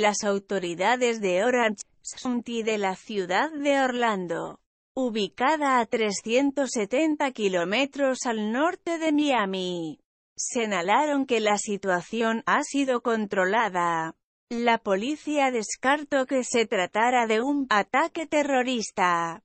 Las autoridades de Orange County de la ciudad de Orlando, ubicada a 370 kilómetros al norte de Miami, señalaron que la situación ha sido controlada. La policía descartó que se tratara de un ataque terrorista.